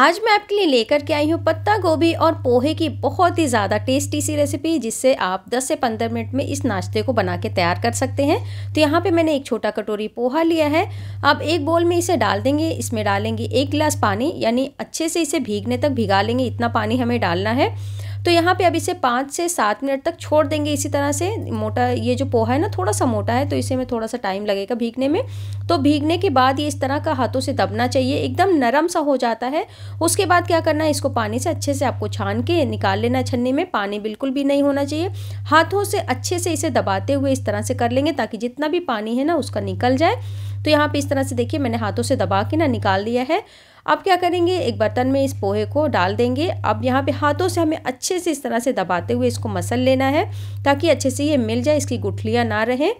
आज मैं आपके लिए लेकर के आई हूँ पत्ता गोभी और पोहे की बहुत ही ज़्यादा टेस्टी सी रेसिपी जिससे आप 10 से 15 मिनट में इस नाश्ते को बना के तैयार कर सकते हैं तो यहाँ पे मैंने एक छोटा कटोरी पोहा लिया है अब एक बोल में इसे डाल देंगे इसमें डालेंगे एक गिलास पानी यानी अच्छे से इसे भीगने तक भिगा लेंगे इतना पानी हमें डालना है तो यहाँ पे अब इसे पाँच से सात मिनट तक छोड़ देंगे इसी तरह से मोटा ये जो पोहा है ना थोड़ा सा मोटा है तो इसे में थोड़ा सा टाइम लगेगा भीगने में तो भीगने के बाद ये इस तरह का हाथों से दबना चाहिए एकदम नरम सा हो जाता है उसके बाद क्या करना है इसको पानी से अच्छे से आपको छान के निकाल लेना छन्नी में पानी बिल्कुल भी नहीं होना चाहिए हाथों से अच्छे से इसे दबाते हुए इस तरह से कर लेंगे ताकि जितना भी पानी है ना उसका निकल जाए तो यहाँ पे इस तरह से देखिए मैंने हाथों से दबा के ना निकाल दिया है अब क्या करेंगे एक बर्तन में इस पोहे को डाल देंगे अब यहाँ पे हाथों से हमें अच्छे से इस तरह से दबाते हुए इसको मसल लेना है ताकि अच्छे से ये मिल जाए इसकी गुठलियाँ ना रहें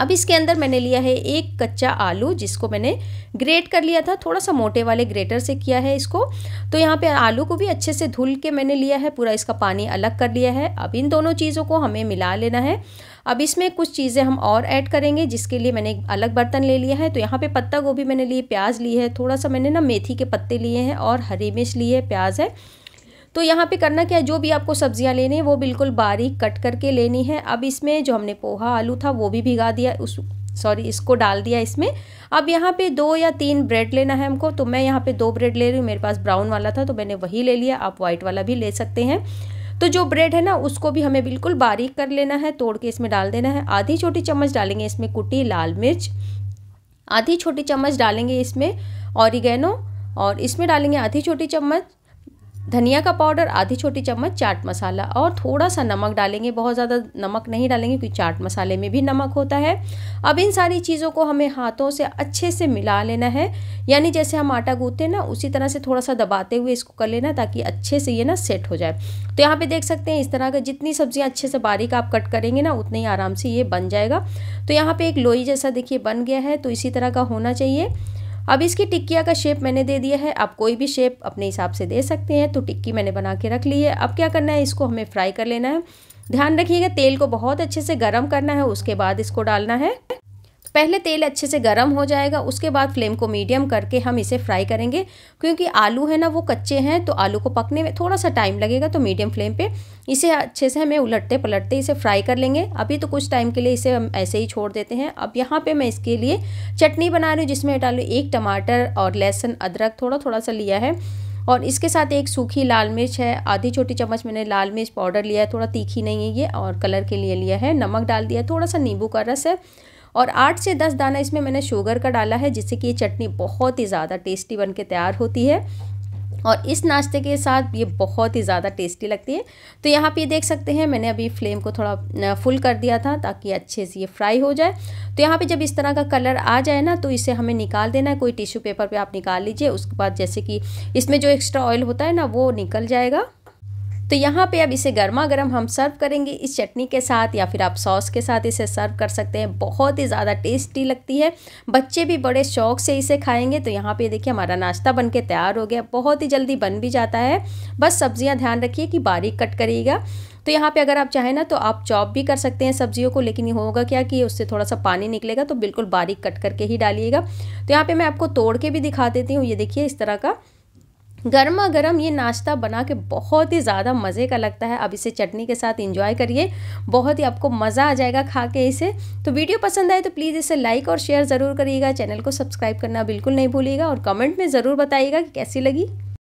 अब इसके अंदर मैंने लिया है एक कच्चा आलू जिसको मैंने ग्रेट कर लिया था थोड़ा सा मोटे वाले ग्रेटर से किया है इसको तो यहाँ पे आलू को भी अच्छे से धुल के मैंने लिया है पूरा इसका पानी अलग कर लिया है अब इन दोनों चीज़ों को हमें मिला लेना है अब इसमें कुछ चीज़ें हम और ऐड करेंगे जिसके लिए मैंने अलग बर्तन ले लिया है तो यहाँ पे पत्ता गोभी मैंने लिए प्याज ली है थोड़ा सा मैंने ना मेथी के पत्ते लिए हैं और हरी मिर्च ली है प्याज है तो यहाँ पे करना क्या है जो भी आपको सब्जियाँ लेनी है वो बिल्कुल बारीक कट करके लेनी है अब इसमें जो हमने पोहा आलू था वो भी भिगा दिया उस सॉरी इसको डाल दिया इसमें अब यहाँ पे दो या तीन ब्रेड लेना है हमको तो मैं यहाँ पे दो ब्रेड ले रही हूँ मेरे पास ब्राउन वाला था तो मैंने वही ले लिया आप वाइट वाला भी ले सकते हैं तो जो ब्रेड है ना उसको भी हमें बिल्कुल बारीक कर लेना है तोड़ के इसमें डाल देना है आधी छोटी चम्मच डालेंगे इसमें कुटी लाल मिर्च आधी छोटी चम्मच डालेंगे इसमें ऑरिगेनो और इसमें डालेंगे आधी छोटी चम्मच धनिया का पाउडर आधी छोटी चम्मच चाट मसाला और थोड़ा सा नमक डालेंगे बहुत ज़्यादा नमक नहीं डालेंगे क्योंकि चाट मसाले में भी नमक होता है अब इन सारी चीज़ों को हमें हाथों से अच्छे से मिला लेना है यानी जैसे हम आटा गूंथते ना उसी तरह से थोड़ा सा दबाते हुए इसको कर लेना ताकि अच्छे से ये ना सेट हो जाए तो यहाँ पर देख सकते हैं इस तरह का जितनी सब्ज़ियाँ अच्छे से बारीक आप कट करेंगे ना उतने ही आराम से ये बन जाएगा तो यहाँ पर एक लोई जैसा देखिए बन गया है तो इसी तरह का होना चाहिए अब इसकी टिक्किया का शेप मैंने दे दिया है आप कोई भी शेप अपने हिसाब से दे सकते हैं तो टिक्की मैंने बना के रख ली है अब क्या करना है इसको हमें फ्राई कर लेना है ध्यान रखिएगा तेल को बहुत अच्छे से गर्म करना है उसके बाद इसको डालना है पहले तेल अच्छे से गर्म हो जाएगा उसके बाद फ्लेम को मीडियम करके हम इसे फ्राई करेंगे क्योंकि आलू है ना वो कच्चे हैं तो आलू को पकने में थोड़ा सा टाइम लगेगा तो मीडियम फ्लेम पे इसे अच्छे से हमें उलटते पलटते इसे फ्राई कर लेंगे अभी तो कुछ टाइम के लिए इसे हम ऐसे ही छोड़ देते हैं अब यहाँ पर मैं इसके लिए चटनी बना रही हूँ जिसमें डालू एक टमाटर और लहसुन अदरक थोड़ा थोड़ा सा लिया है और इसके साथ एक सूखी लाल मिर्च है आधी छोटी चम्मच मैंने लाल मिर्च पाउडर लिया है थोड़ा तीखी नहीं है ये और कलर के लिए लिया है नमक डाल दिया थोड़ा सा नींबू का रस है और आठ से दस दाना इसमें मैंने शुगर का डाला है जिससे कि ये चटनी बहुत ही ज़्यादा टेस्टी बन के तैयार होती है और इस नाश्ते के साथ ये बहुत ही ज़्यादा टेस्टी लगती है तो यहाँ पे देख सकते हैं मैंने अभी फ्लेम को थोड़ा फुल कर दिया था ताकि अच्छे से ये फ्राई हो जाए तो यहाँ पे जब इस तरह का कलर आ जाए ना तो इसे हमें निकाल देना है कोई टिश्यू पेपर पे आप निकाल लीजिए उसके बाद जैसे कि इसमें जो एक्स्ट्रा ऑयल होता है ना वो निकल जाएगा तो यहाँ पे अब इसे गर्मा गर्म हम सर्व करेंगे इस चटनी के साथ या फिर आप सॉस के साथ इसे सर्व कर सकते हैं बहुत ही ज़्यादा टेस्टी लगती है बच्चे भी बड़े शौक से इसे खाएंगे तो यहाँ पे देखिए हमारा नाश्ता बन के तैयार हो गया बहुत ही जल्दी बन भी जाता है बस सब्जियाँ ध्यान रखिए कि बारीक कट करिएगा तो यहाँ पे अगर आप चाहें ना तो आप चॉप भी कर सकते हैं सब्जियों को लेकिन ये होगा क्या कि उससे थोड़ा सा पानी निकलेगा तो बिल्कुल बारीक कट करके ही डालिएगा तो यहाँ पे मैं आपको तोड़ के भी दिखा देती हूँ ये देखिए इस तरह का गर्मा गर्म ये नाश्ता बना के बहुत ही ज़्यादा मज़े का लगता है अब इसे चटनी के साथ इंजॉय करिए बहुत ही आपको मज़ा आ जाएगा खा के इसे तो वीडियो पसंद आए तो प्लीज़ इसे लाइक और शेयर ज़रूर करिएगा चैनल को सब्सक्राइब करना बिल्कुल नहीं भूलिएगा और कमेंट में ज़रूर बताइएगा कि कैसी लगी